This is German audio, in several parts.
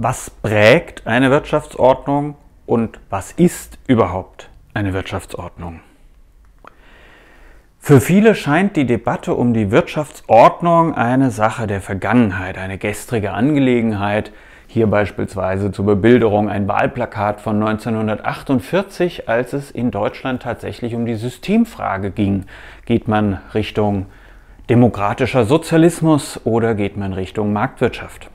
was prägt eine Wirtschaftsordnung und was ist überhaupt eine Wirtschaftsordnung. Für viele scheint die Debatte um die Wirtschaftsordnung eine Sache der Vergangenheit, eine gestrige Angelegenheit, hier beispielsweise zur Bebilderung ein Wahlplakat von 1948, als es in Deutschland tatsächlich um die Systemfrage ging. Geht man Richtung demokratischer Sozialismus oder geht man Richtung Marktwirtschaft?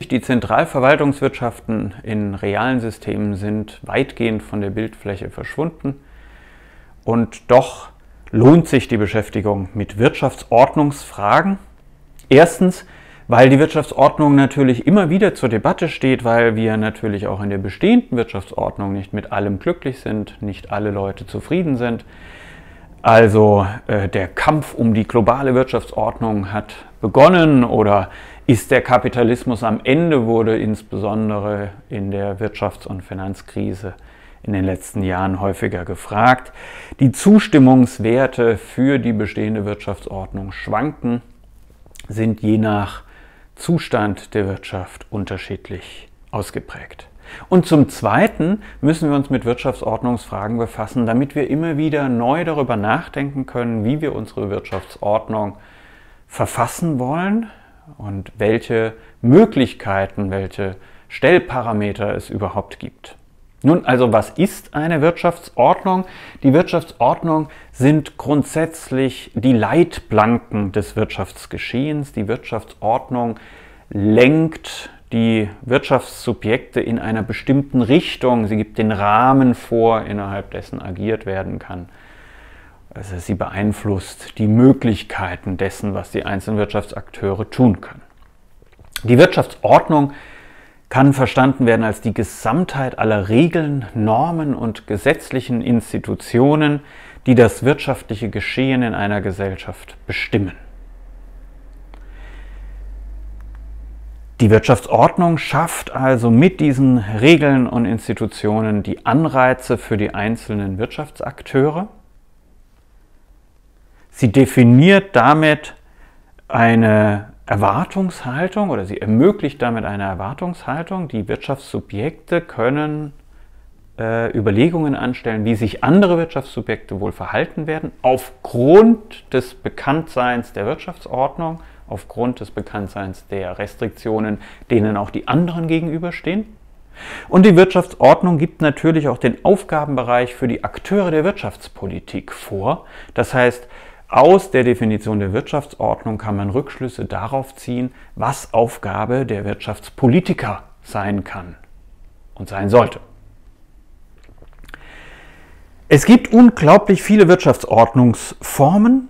Die Zentralverwaltungswirtschaften in realen Systemen sind weitgehend von der Bildfläche verschwunden und doch lohnt sich die Beschäftigung mit Wirtschaftsordnungsfragen. Erstens, weil die Wirtschaftsordnung natürlich immer wieder zur Debatte steht, weil wir natürlich auch in der bestehenden Wirtschaftsordnung nicht mit allem glücklich sind, nicht alle Leute zufrieden sind. Also äh, der Kampf um die globale Wirtschaftsordnung hat begonnen oder ist der Kapitalismus am Ende, wurde insbesondere in der Wirtschafts- und Finanzkrise in den letzten Jahren häufiger gefragt. Die Zustimmungswerte für die bestehende Wirtschaftsordnung schwanken, sind je nach Zustand der Wirtschaft unterschiedlich ausgeprägt. Und zum Zweiten müssen wir uns mit Wirtschaftsordnungsfragen befassen, damit wir immer wieder neu darüber nachdenken können, wie wir unsere Wirtschaftsordnung verfassen wollen, und welche Möglichkeiten, welche Stellparameter es überhaupt gibt. Nun also, was ist eine Wirtschaftsordnung? Die Wirtschaftsordnung sind grundsätzlich die Leitplanken des Wirtschaftsgeschehens. Die Wirtschaftsordnung lenkt die Wirtschaftssubjekte in einer bestimmten Richtung. Sie gibt den Rahmen vor, innerhalb dessen agiert werden kann. Also sie beeinflusst die Möglichkeiten dessen, was die einzelnen Wirtschaftsakteure tun können. Die Wirtschaftsordnung kann verstanden werden als die Gesamtheit aller Regeln, Normen und gesetzlichen Institutionen, die das wirtschaftliche Geschehen in einer Gesellschaft bestimmen. Die Wirtschaftsordnung schafft also mit diesen Regeln und Institutionen die Anreize für die einzelnen Wirtschaftsakteure, Sie definiert damit eine Erwartungshaltung oder sie ermöglicht damit eine Erwartungshaltung. Die Wirtschaftssubjekte können äh, Überlegungen anstellen, wie sich andere Wirtschaftssubjekte wohl verhalten werden, aufgrund des Bekanntseins der Wirtschaftsordnung, aufgrund des Bekanntseins der Restriktionen, denen auch die anderen gegenüberstehen. Und die Wirtschaftsordnung gibt natürlich auch den Aufgabenbereich für die Akteure der Wirtschaftspolitik vor. Das heißt, aus der Definition der Wirtschaftsordnung kann man Rückschlüsse darauf ziehen, was Aufgabe der Wirtschaftspolitiker sein kann und sein sollte. Es gibt unglaublich viele Wirtschaftsordnungsformen,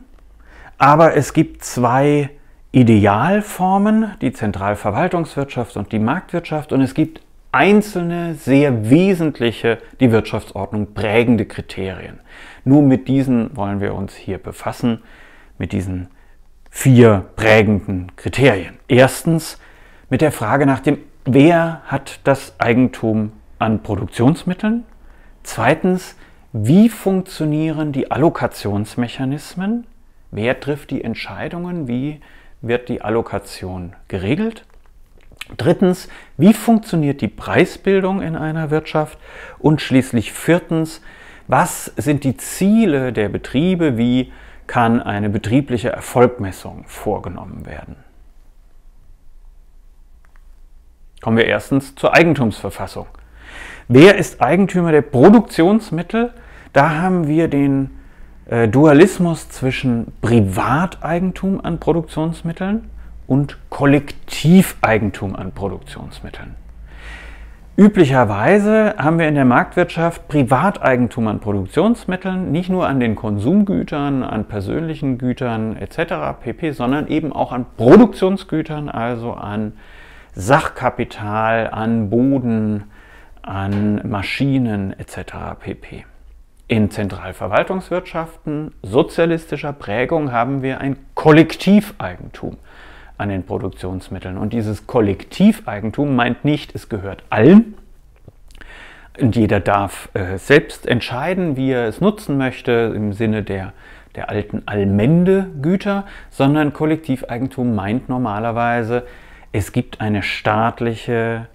aber es gibt zwei Idealformen, die Zentralverwaltungswirtschaft und die Marktwirtschaft, und es gibt einzelne, sehr wesentliche, die Wirtschaftsordnung prägende Kriterien. Nur mit diesen wollen wir uns hier befassen, mit diesen vier prägenden Kriterien. Erstens mit der Frage nach dem, wer hat das Eigentum an Produktionsmitteln? Zweitens, wie funktionieren die Allokationsmechanismen? Wer trifft die Entscheidungen? Wie wird die Allokation geregelt? Drittens, wie funktioniert die Preisbildung in einer Wirtschaft? Und schließlich viertens, was sind die Ziele der Betriebe? Wie kann eine betriebliche Erfolgmessung vorgenommen werden? Kommen wir erstens zur Eigentumsverfassung. Wer ist Eigentümer der Produktionsmittel? Da haben wir den äh, Dualismus zwischen Privateigentum an Produktionsmitteln und Kollektiveigentum an Produktionsmitteln. Üblicherweise haben wir in der Marktwirtschaft Privateigentum an Produktionsmitteln, nicht nur an den Konsumgütern, an persönlichen Gütern etc. pp, sondern eben auch an Produktionsgütern, also an Sachkapital, an Boden, an Maschinen etc. pp. In Zentralverwaltungswirtschaften sozialistischer Prägung haben wir ein Kollektiveigentum an den Produktionsmitteln. Und dieses Kollektiveigentum meint nicht, es gehört allen. Und jeder darf äh, selbst entscheiden, wie er es nutzen möchte im Sinne der, der alten Allmende-Güter, sondern Kollektiveigentum meint normalerweise, es gibt eine staatliche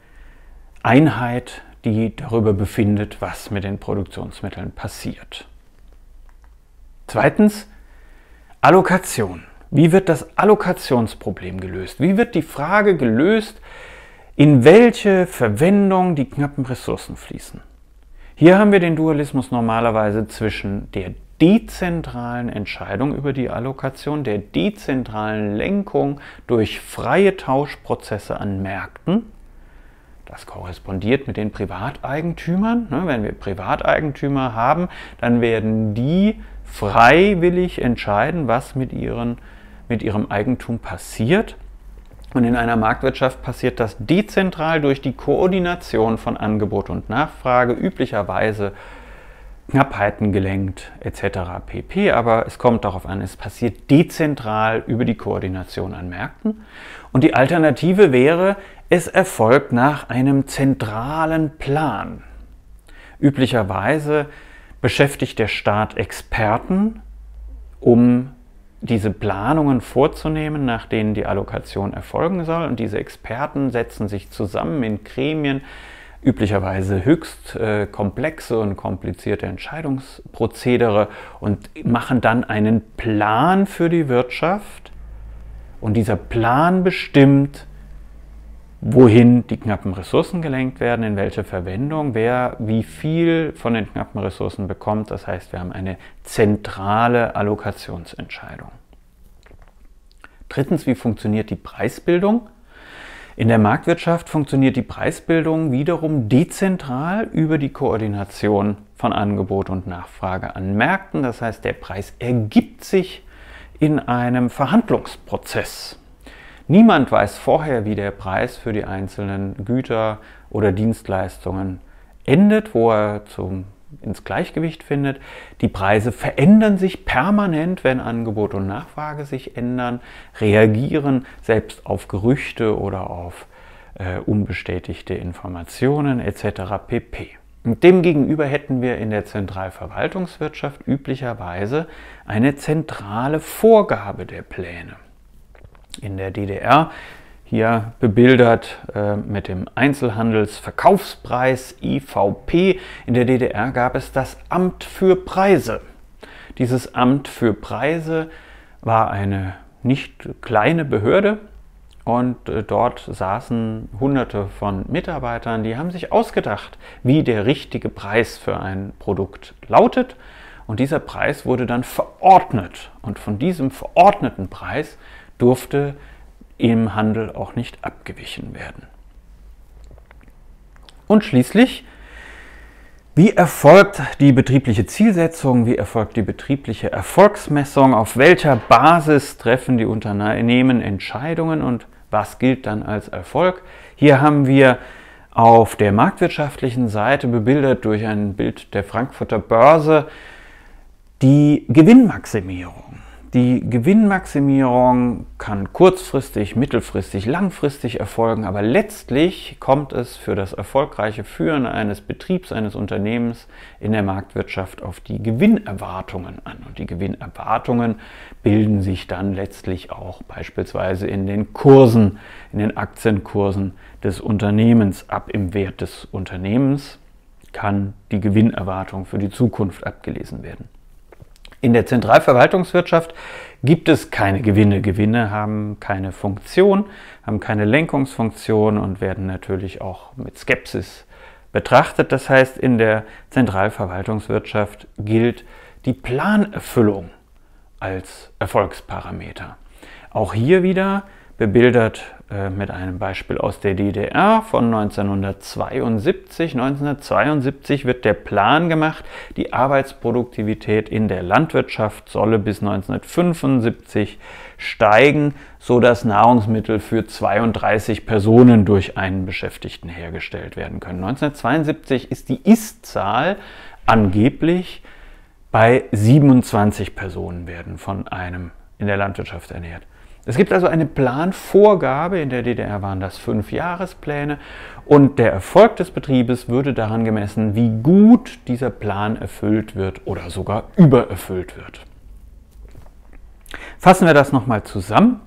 Einheit, die darüber befindet, was mit den Produktionsmitteln passiert. Zweitens, Allokation. Wie wird das Allokationsproblem gelöst? Wie wird die Frage gelöst, in welche Verwendung die knappen Ressourcen fließen? Hier haben wir den Dualismus normalerweise zwischen der dezentralen Entscheidung über die Allokation, der dezentralen Lenkung durch freie Tauschprozesse an Märkten. Das korrespondiert mit den Privateigentümern. Ne, wenn wir Privateigentümer haben, dann werden die freiwillig entscheiden, was mit ihren äh, mit ihrem Eigentum passiert. Und in einer Marktwirtschaft passiert das dezentral durch die Koordination von Angebot und Nachfrage, üblicherweise Knappheiten gelenkt etc. pp. Aber es kommt darauf an, es passiert dezentral über die Koordination an Märkten. Und die Alternative wäre, es erfolgt nach einem zentralen Plan. Üblicherweise beschäftigt der Staat Experten, um diese Planungen vorzunehmen, nach denen die Allokation erfolgen soll. Und diese Experten setzen sich zusammen in Gremien, üblicherweise höchst äh, komplexe und komplizierte Entscheidungsprozedere und machen dann einen Plan für die Wirtschaft. Und dieser Plan bestimmt, wohin die knappen Ressourcen gelenkt werden, in welche Verwendung, wer wie viel von den knappen Ressourcen bekommt. Das heißt, wir haben eine zentrale Allokationsentscheidung. Drittens, wie funktioniert die Preisbildung? In der Marktwirtschaft funktioniert die Preisbildung wiederum dezentral über die Koordination von Angebot und Nachfrage an Märkten. Das heißt, der Preis ergibt sich in einem Verhandlungsprozess. Niemand weiß vorher, wie der Preis für die einzelnen Güter oder Dienstleistungen endet, wo er zum, ins Gleichgewicht findet. Die Preise verändern sich permanent, wenn Angebot und Nachfrage sich ändern, reagieren selbst auf Gerüchte oder auf äh, unbestätigte Informationen etc. pp. demgegenüber hätten wir in der Zentralverwaltungswirtschaft üblicherweise eine zentrale Vorgabe der Pläne in der DDR. Hier bebildert äh, mit dem Einzelhandelsverkaufspreis IVP. In der DDR gab es das Amt für Preise. Dieses Amt für Preise war eine nicht kleine Behörde und äh, dort saßen hunderte von Mitarbeitern, die haben sich ausgedacht, wie der richtige Preis für ein Produkt lautet. Und dieser Preis wurde dann verordnet. Und von diesem verordneten Preis durfte im Handel auch nicht abgewichen werden. Und schließlich, wie erfolgt die betriebliche Zielsetzung, wie erfolgt die betriebliche Erfolgsmessung, auf welcher Basis treffen die Unternehmen Entscheidungen und was gilt dann als Erfolg? Hier haben wir auf der marktwirtschaftlichen Seite bebildert durch ein Bild der Frankfurter Börse die Gewinnmaximierung. Die Gewinnmaximierung kann kurzfristig, mittelfristig, langfristig erfolgen, aber letztlich kommt es für das erfolgreiche Führen eines Betriebs, eines Unternehmens in der Marktwirtschaft auf die Gewinnerwartungen an. Und die Gewinnerwartungen bilden sich dann letztlich auch beispielsweise in den Kursen, in den Aktienkursen des Unternehmens ab. Im Wert des Unternehmens kann die Gewinnerwartung für die Zukunft abgelesen werden. In der Zentralverwaltungswirtschaft gibt es keine Gewinne. Gewinne haben keine Funktion, haben keine Lenkungsfunktion und werden natürlich auch mit Skepsis betrachtet. Das heißt, in der Zentralverwaltungswirtschaft gilt die Planerfüllung als Erfolgsparameter. Auch hier wieder bebildert äh, mit einem Beispiel aus der DDR von 1972. 1972 wird der Plan gemacht, die Arbeitsproduktivität in der Landwirtschaft solle bis 1975 steigen, sodass Nahrungsmittel für 32 Personen durch einen Beschäftigten hergestellt werden können. 1972 ist die Ist-Zahl angeblich bei 27 Personen werden von einem in der Landwirtschaft ernährt. Es gibt also eine Planvorgabe, in der DDR waren das fünf Jahrespläne und der Erfolg des Betriebes würde daran gemessen, wie gut dieser Plan erfüllt wird oder sogar übererfüllt wird. Fassen wir das nochmal zusammen.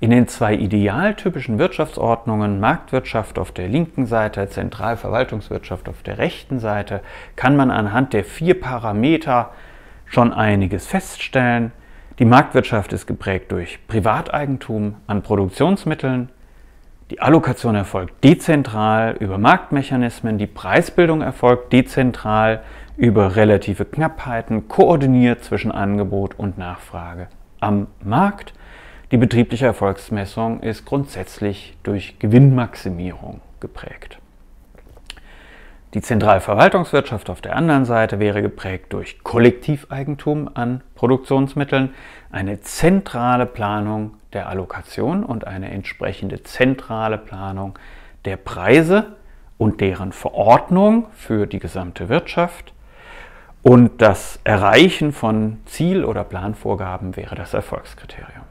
In den zwei idealtypischen Wirtschaftsordnungen, Marktwirtschaft auf der linken Seite, Zentralverwaltungswirtschaft auf der rechten Seite, kann man anhand der vier Parameter schon einiges feststellen. Die Marktwirtschaft ist geprägt durch Privateigentum an Produktionsmitteln. Die Allokation erfolgt dezentral über Marktmechanismen. Die Preisbildung erfolgt dezentral über relative Knappheiten, koordiniert zwischen Angebot und Nachfrage am Markt. Die betriebliche Erfolgsmessung ist grundsätzlich durch Gewinnmaximierung geprägt. Die Zentralverwaltungswirtschaft auf der anderen Seite wäre geprägt durch Kollektiveigentum an Produktionsmitteln, eine zentrale Planung der Allokation und eine entsprechende zentrale Planung der Preise und deren Verordnung für die gesamte Wirtschaft. Und das Erreichen von Ziel- oder Planvorgaben wäre das Erfolgskriterium.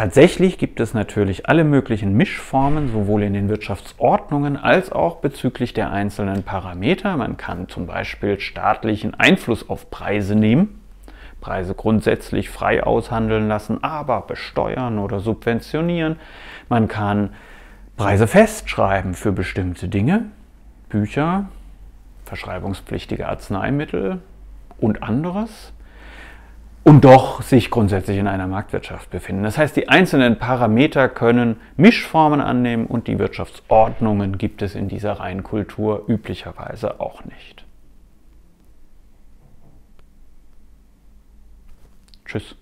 Tatsächlich gibt es natürlich alle möglichen Mischformen, sowohl in den Wirtschaftsordnungen als auch bezüglich der einzelnen Parameter. Man kann zum Beispiel staatlichen Einfluss auf Preise nehmen, Preise grundsätzlich frei aushandeln lassen, aber besteuern oder subventionieren. Man kann Preise festschreiben für bestimmte Dinge, Bücher, verschreibungspflichtige Arzneimittel und anderes und doch sich grundsätzlich in einer Marktwirtschaft befinden. Das heißt, die einzelnen Parameter können Mischformen annehmen und die Wirtschaftsordnungen gibt es in dieser reinen Kultur üblicherweise auch nicht. Tschüss.